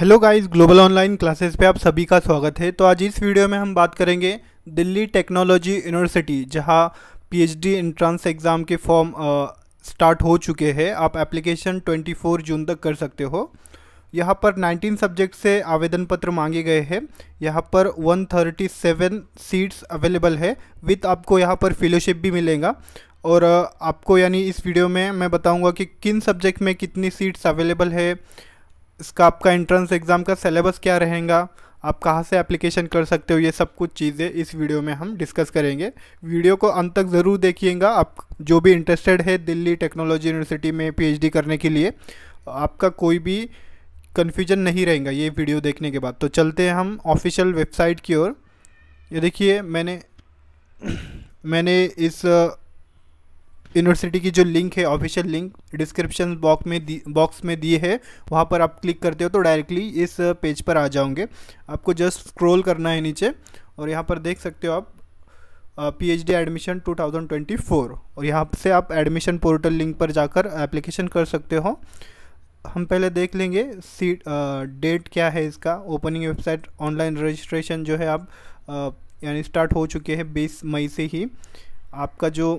hello guys global online classes पे आप सभी का स्वागत है तो आज इस वीडियो में हम बात करेंगे दिल्ली टेक्नोलॉजी यूनिवर्सिटी जहां पीएचडी एंट्रेंस एग्ज़ाम के फॉर्म स्टार्ट हो चुके हैं आप एप्लीकेशन 24 जून तक कर सकते हो यहां पर 19 सब्जेक्ट से आवेदन पत्र मांगे गए हैं यहां पर 137 सीट्स अवेलेबल है विथ आपको यहाँ पर फेलोशिप भी मिलेगा और आपको यानी इस वीडियो में मैं बताऊँगा कि किन सब्जेक्ट में कितनी सीट्स अवेलेबल है इसका आपका एंट्रेंस एग्ज़ाम का सिलेबस क्या रहेगा आप कहाँ से एप्लीकेशन कर सकते हो ये सब कुछ चीज़ें इस वीडियो में हम डिस्कस करेंगे वीडियो को अंत तक ज़रूर देखिएगा आप जो भी इंटरेस्टेड है दिल्ली टेक्नोलॉजी यूनिवर्सिटी में पीएचडी करने के लिए आपका कोई भी कन्फ्यूजन नहीं रहेगा ये वीडियो देखने के बाद तो चलते हैं हम ऑफिशियल वेबसाइट की ओर ये देखिए मैंने मैंने इस यूनिवर्सिटी की जो लिंक है ऑफिशियल लिंक डिस्क्रिप्शन बॉक्स में दी बॉक्स में दिए है वहाँ पर आप क्लिक करते हो तो डायरेक्टली इस पेज पर आ जाओगे आपको जस्ट स्क्रोल करना है नीचे और यहाँ पर देख सकते हो आप पीएचडी एडमिशन 2024 और यहाँ से आप एडमिशन पोर्टल लिंक पर जाकर एप्लीकेशन कर सकते हो हम पहले देख लेंगे सीट डेट क्या है इसका ओपनिंग वेबसाइट ऑनलाइन रजिस्ट्रेशन जो है आप यानी स्टार्ट हो चुके हैं बीस मई से ही आपका जो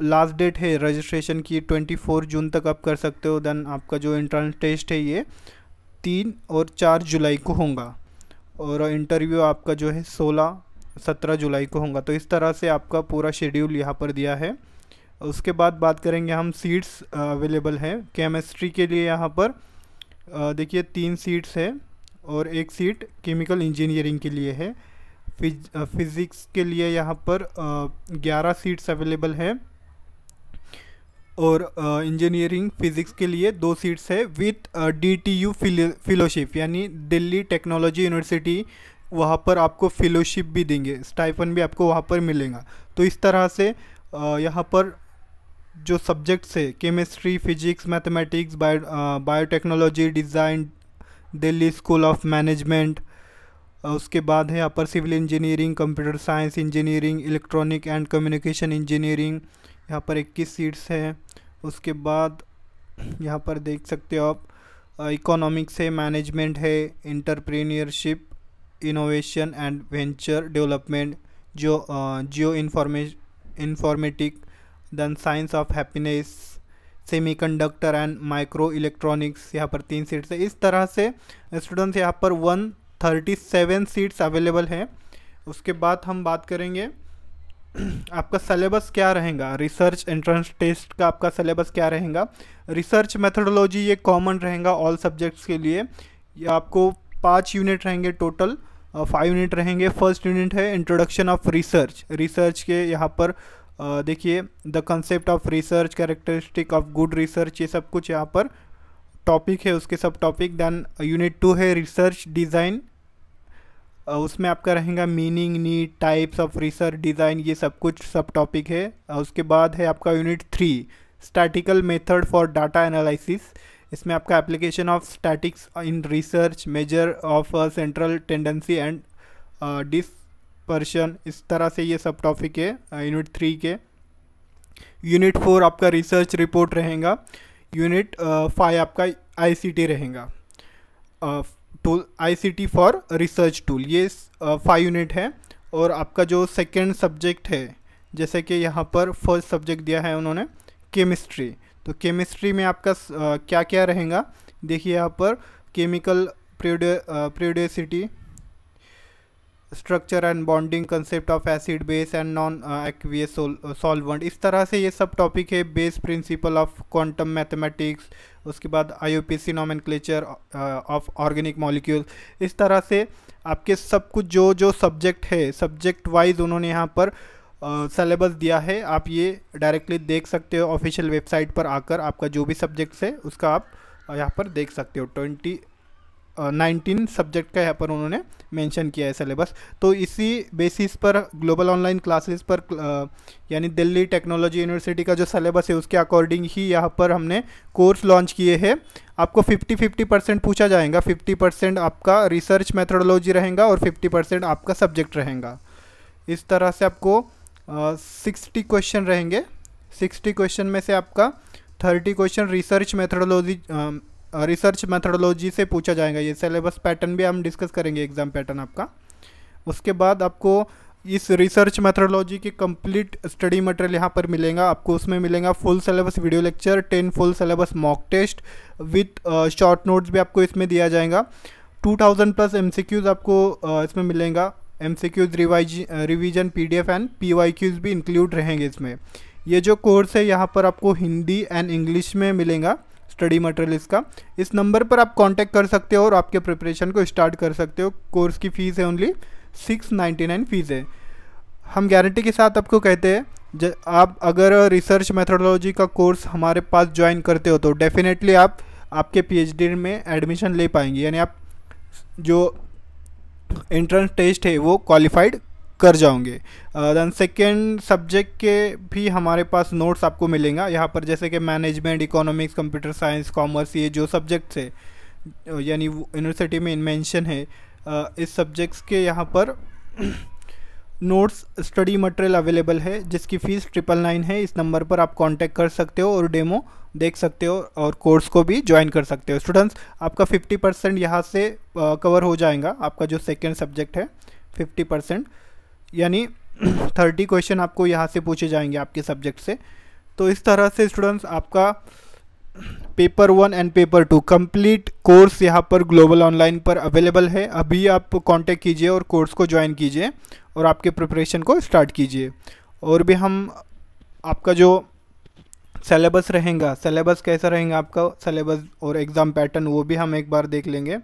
लास्ट डेट है रजिस्ट्रेशन की 24 जून तक आप कर सकते हो देन आपका जो इंट्रेंस टेस्ट है ये तीन और चार जुलाई को होगा और इंटरव्यू आपका जो है सोलह सत्रह जुलाई को होगा तो इस तरह से आपका पूरा शेड्यूल यहाँ पर दिया है उसके बाद बात करेंगे हम सीट्स अवेलेबल हैं केमिस्ट्री के लिए यहाँ पर देखिए तीन सीट्स है और एक सीट केमिकल इंजीनियरिंग के लिए है फिज फिज़िक्स के लिए यहाँ पर ग्यारह सीट्स अवेलेबल हैं और इंजीनियरिंग फिज़िक्स के लिए दो सीट्स है with D T U fellowship यानी दिल्ली टेक्नोलॉजी यूनिवर्सिटी वहाँ पर आपको फिलोशिप भी देंगे स्टाइफन भी आपको वहाँ पर मिलेगा तो इस तरह से uh, यहाँ पर जो सब्जेक्ट्स है chemistry physics mathematics bio biotechnology design Delhi school of management उसके बाद है यहाँ पर civil engineering computer science engineering electronic and communication engineering यहाँ पर 21 सीट्स हैं उसके बाद यहाँ पर देख सकते हो आप इकोनॉमिक्स है मैनेजमेंट है entrepreneurship innovation and venture development जो geo informa informatic then science of happiness semiconductor and micro electronics यहाँ पर तीन सीट्स है इस तरह से स्टूडेंट्स यहाँ पर one thirty seven seats available हैं उसके बाद हम बात करेंगे आपका सिलेबस क्या रहेगा रिसर्च एंट्रेंस टेस्ट का आपका सिलेबस क्या रहेगा रिसर्च मेथडोलॉजी ये कॉमन रहेगा ऑल सब्जेक्ट्स के लिए ये आपको पाँच यूनिट रहेंगे टोटल फाइव यूनिट रहेंगे फर्स्ट यूनिट है इंट्रोडक्शन ऑफ रिसर्च रिसर्च के यहाँ पर देखिए the concept of research characteristic of good research ये सब कुछ यहाँ पर टॉपिक है उसके सब टॉपिक दैन यूनिट टू है रिसर्च डिज़ाइन उसमें आपका रहेगा meaning need types of research design ये सब कुछ सब टॉपिक है उसके बाद है आपका unit three statical method for data analysis इसमें आपका application of statics in research major of central tendency and dispersion इस तरह से ये सब टॉपिक है यूनिट थ्री के यूनिट फोर आपका रिसर्च रिपोर्ट रहेगा यूनिट फाइव आपका आईसीटी रहेगा tool ICT for research tool ये फाइव यूनिट है और आपका जो सेकेंड सब्जेक्ट है जैसे कि यहाँ पर फर्स्ट सब्जेक्ट दिया है उन्होंने केमिस्ट्री तो केमिस्ट्री में आपका आ, क्या क्या रहेगा देखिए यहाँ पर chemical periodicity structure and bonding concept of acid base and non aqueous solvent इस तरह से ये सब टॉपिक है base principle of quantum mathematics उसके बाद आई ओ पी सी क्लेचर ऑफ ऑर्गेनिक मॉलिक्यूल इस तरह से आपके सब कुछ जो जो सब्जेक्ट है सब्जेक्ट वाइज उन्होंने यहाँ पर सिलेबस uh, दिया है आप ये डायरेक्टली देख सकते हो ऑफिशियल वेबसाइट पर आकर आपका जो भी सब्जेक्ट्स है उसका आप uh, यहाँ पर देख सकते हो ट्वेंटी नाइनटीन सब्जेक्ट का यहाँ पर उन्होंने मेंशन किया है सिलेबस तो इसी बेसिस पर ग्लोबल ऑनलाइन क्लासेस पर यानी दिल्ली टेक्नोलॉजी यूनिवर्सिटी का जो सिलेबस है उसके अकॉर्डिंग ही यहाँ पर हमने कोर्स लॉन्च किए हैं आपको 50 50 परसेंट पूछा जाएगा 50 परसेंट आपका रिसर्च मेथडोलॉजी रहेगा और 50 परसेंट आपका सब्जेक्ट रहेगा इस तरह से आपको सिक्सटी क्वेश्चन रहेंगे सिक्सटी क्वेश्चन में से आपका thirty question research methodology research methodology से पूछा जाएगा ये सिलेबस पैटर्न भी हम डिस्कस करेंगे एग्ज़ाम पैटर्न आपका उसके बाद आपको इस रिसर्च मैथडोलॉजी की कंप्लीट स्टडी मटेरियल यहाँ पर मिलेगा आपको उसमें मिलेगा full syllabus video lecture ten full syllabus mock test with short notes भी आपको इसमें दिया जाएगा थाउजेंड प्लस क्यूज़ आपको uh, इसमें मिलेगा quizzes revise D F and quizzes भी इंक्लूड रहेंगे इसमें ये जो कोर्स है यहाँ पर आपको हिंदी एंड इंग्लिश में मिलेगा स्टडी मटेरियल इसका इस नंबर पर आप कांटेक्ट कर सकते हो और आपके प्रिपरेशन को स्टार्ट कर सकते हो कोर्स की फ़ीस है only six ninety nine fees है हम गारंटी के साथ आपको कहते हैं आप अगर रिसर्च मेथोडोलॉजी का कोर्स हमारे पास ज्वाइन करते हो तो डेफिनेटली आप आपके पीएचडी में एडमिशन ले पाएंगे यानी आप जो एंट्रेंस टेस्ट है वो क्वालिफाइड कर जाऊँगे दैन सेकेंड सब्जेक्ट के भी हमारे पास नोट्स आपको मिलेगा यहाँ पर जैसे कि management economics computer science commerce ये जो सब्जेक्ट्स है यानी यूनिवर्सिटी में इन्वेंशन है इस सब्जेक्ट्स के यहाँ पर नोट्स स्टडी मटेरियल अवेलेबल है जिसकी फ़ीस ट्रिपल नाइन है इस नंबर पर आप कांटेक्ट कर सकते हो और डेमो देख सकते हो और कोर्स को भी ज्वाइन कर सकते हो स्टूडेंट्स आपका 50 परसेंट यहाँ से कवर हो जाएगा आपका जो सेकेंड सब्जेक्ट है 50 परसेंट यानी थर्टी क्वेश्चन आपको यहाँ से पूछे जाएंगे आपके सब्जेक्ट से तो इस तरह से स्टूडेंट्स आपका paper one and paper two complete course यहाँ पर ग्लोबल ऑनलाइन पर अवेलेबल है अभी आप कांटेक्ट कीजिए और कोर्स को ज्वाइन कीजिए और आपके प्रिपरेशन को स्टार्ट कीजिए और भी हम आपका जो सेलेबस रहेगा सेलेबस कैसा रहेगा आपका सलेबस और एग्ज़ाम पैटर्न वो भी हम एक बार देख लेंगे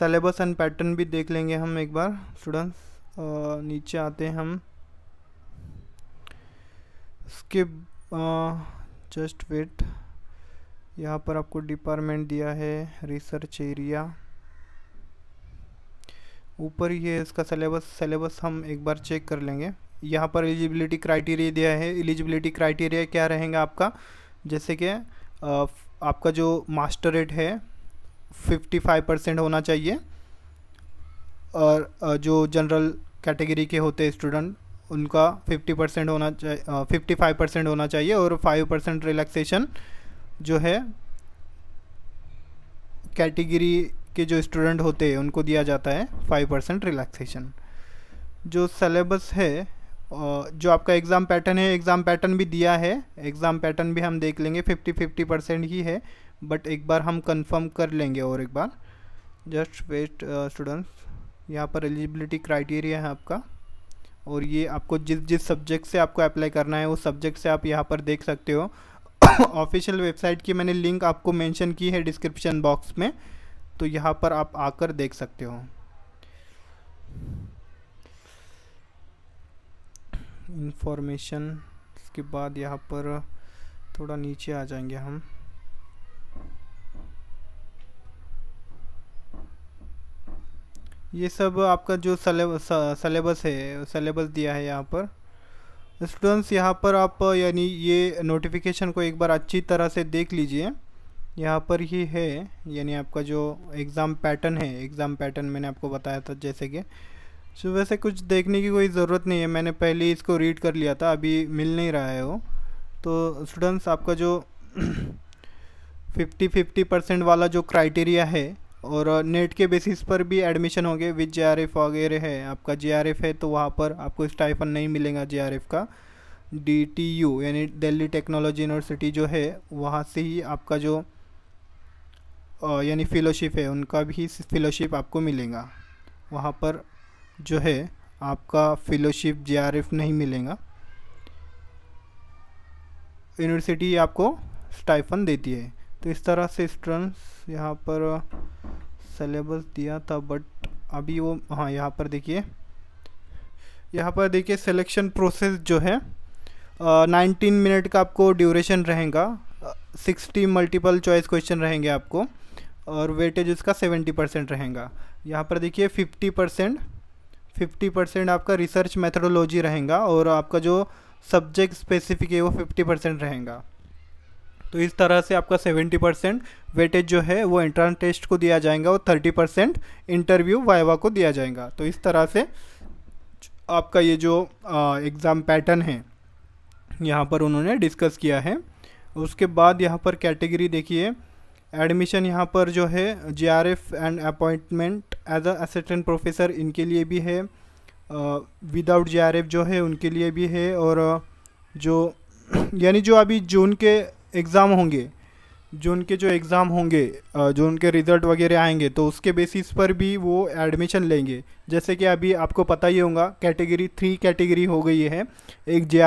सेलेबस एंड पैटर्न भी देख लेंगे हम एक बार स्टूडेंट्स नीचे आते हैं हम स्किप जस्ट वेट यहाँ पर आपको डिपार्टमेंट दिया है रिसर्च एरिया ऊपर ये इसका सिलेबस सलेबस हम एक बार चेक कर लेंगे यहाँ पर एलिजिबिलिटी क्राइटेरिया दिया है एलिजिबिलिटी क्राइटेरिया क्या रहेगा आपका जैसे कि आपका जो मास्टरेट है फिफ्टी फाइव परसेंट होना चाहिए और जो जनरल कैटेगरी के होते स्टूडेंट उनका फिफ्टी परसेंट होना चाहिए फिफ्टी फाइव परसेंट होना चाहिए और फाइव परसेंट रिलैक्सेशन जो है कैटेगरी के जो स्टूडेंट होते हैं उनको दिया जाता है फाइव परसेंट रिलैक्सेशन जो सलेबस है जो आपका एग्ज़ाम पैटर्न है एग्ज़ाम पैटर्न भी दिया है एग्ज़ाम पैटर्न भी हम देख लेंगे फिफ्टी फिफ्टी परसेंट ही है बट एक बार हम कंफर्म कर लेंगे और एक बार जस्ट वेस्ट स्टूडेंट्स यहाँ पर एलिजिबिलिटी क्राइटेरिया है आपका और ये आपको जिस जिस सब्जेक्ट से आपको अप्लाई करना है उस सब्जेक्ट से आप यहाँ पर देख सकते हो ऑफिशियल वेबसाइट की मैंने लिंक आपको मेंशन की है डिस्क्रिप्शन बॉक्स में तो यहाँ पर आप आकर देख सकते हो इंफॉर्मेशन इसके बाद यहाँ पर थोड़ा नीचे आ जाएंगे हम ये सब आपका जो सलेबस है सलेबस दिया है यहाँ पर स्टूडेंट्स यहाँ पर आप यानी ये नोटिफिकेशन को एक बार अच्छी तरह से देख लीजिए यहाँ पर ही है यानी आपका जो एग्ज़ाम पैटर्न है एग्ज़ाम पैटर्न मैंने आपको बताया था जैसे कि सो वैसे कुछ देखने की कोई ज़रूरत नहीं है मैंने पहले इसको रीड कर लिया था अभी मिल नहीं रहा है वो तो स्टूडेंट्स आपका जो फिफ्टी फिफ्टी परसेंट वाला जो क्राइटेरिया है और नेट के बेसिस पर भी एडमिशन होंगे विद जे वगैरह है आपका जे है तो वहाँ पर आपको स्टाइफन नहीं मिलेगा जे का डी टी यू यानी दिल्ली टेक्नोलॉजी यूनिवर्सिटी जो है वहाँ से ही आपका जो यानी फेलोशिप है उनका भी फेलोशिप आपको मिलेगा वहाँ पर जो है आपका फेलोशिप जे नहीं मिलेगा यूनिवर्सिटी आपको स्टाइफन देती है तो इस तरह से स्टूडेंट्स यहाँ पर सिलेबस दिया था बट अभी वो हाँ यहाँ पर देखिए यहाँ पर देखिए सिलेक्शन प्रोसेस जो है नाइनटीन मिनट का आपको ड्यूरेशन रहेगा सिक्सटी मल्टीपल चॉइस क्वेश्चन रहेंगे आपको और वेटेज उसका सेवेंटी परसेंट रहेगा यहाँ पर देखिए फिफ्टी परसेंट फिफ्टी परसेंट आपका रिसर्च मेथडोलॉजी रहेगा और आपका जो सब्जेक्ट स्पेसिफिक है वो फिफ्टी परसेंट रहेगा तो इस तरह से आपका 70 परसेंट वेटेज जो है वो एंट्रेंस टेस्ट को दिया जाएगा और 30 परसेंट इंटरव्यू वाइवा को दिया जाएगा तो इस तरह से आपका ये जो एग्ज़ाम पैटर्न है यहाँ पर उन्होंने डिस्कस किया है उसके बाद यहाँ पर कैटेगरी देखिए एडमिशन यहाँ पर जो है J R F and appointment as a assistant professor इनके लिए भी है विदाउट जे आर एफ जो है उनके लिए भी है और जो यानी जो अभी जून के एग्ज़ाम होंगे जो उनके जो एग्ज़ाम होंगे जो उनके रिज़ल्ट वगैरह आएंगे तो उसके बेसिस पर भी वो एडमिशन लेंगे जैसे कि अभी आपको पता ही होगा कैटेगरी थ्री कैटेगरी हो गई है एक जे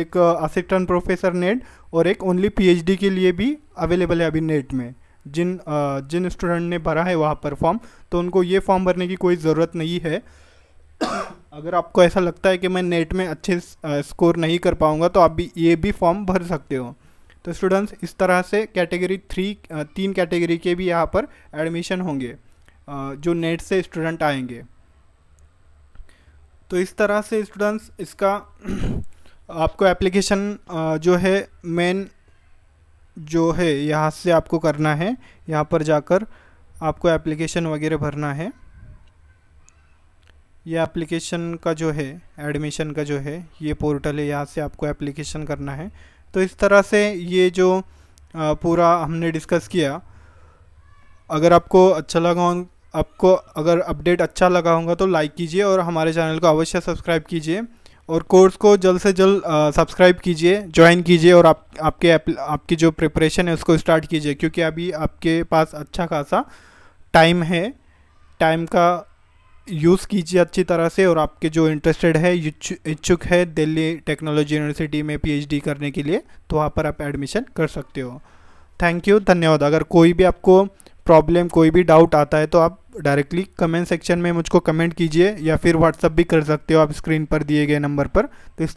एक असिस्टेंट प्रोफेसर नेट और एक ओनली पीएचडी के लिए भी अवेलेबल है अभी नेट में जिन जिन स्टूडेंट ने भरा है वहाँ पर फॉर्म तो उनको ये फॉर्म भरने की कोई ज़रूरत नहीं है अगर आपको ऐसा लगता है कि मैं नेट में अच्छे स्कोर नहीं कर पाऊँगा तो आप भी ये भी फॉर्म भर सकते हो तो स्टूडेंट्स इस तरह से कैटेगरी थ्री तीन कैटेगरी के भी यहाँ पर एडमिशन होंगे जो नेट से स्टूडेंट आएंगे तो इस तरह से स्टूडेंट्स इसका आपको एप्लीकेशन जो है मेन जो है यहाँ से आपको करना है यहाँ पर जाकर आपको एप्लीकेशन वगैरह भरना है ये एप्लीकेशन का जो है एडमिशन का जो है ये पोर्टल है यहाँ से आपको एप्लीकेशन करना है तो इस तरह से ये जो पूरा हमने डिस्कस किया अगर आपको अच्छा लगा आपको अगर अपडेट अच्छा लगा होगा तो लाइक कीजिए और हमारे चैनल को अवश्य सब्सक्राइब कीजिए और कोर्स को जल्द से जल्द सब्सक्राइब कीजिए ज्वाइन कीजिए और आप आपके आपकी जो प्रिपरेशन है उसको स्टार्ट कीजिए क्योंकि अभी आपके पास अच्छा खासा टाइम है टाइम का यूज़ कीजिए अच्छी तरह से और आपके जो इंटरेस्टेड है इच्छुक है दिल्ली टेक्नोलॉजी यूनिवर्सिटी में पीएचडी करने के लिए तो वहाँ पर आप एडमिशन कर सकते हो थैंक यू धन्यवाद अगर कोई भी आपको प्रॉब्लम कोई भी डाउट आता है तो आप डायरेक्टली कमेंट सेक्शन में मुझको कमेंट कीजिए या फिर व्हाट्सअप भी कर सकते हो आप स्क्रीन पर दिए गए नंबर पर तो इस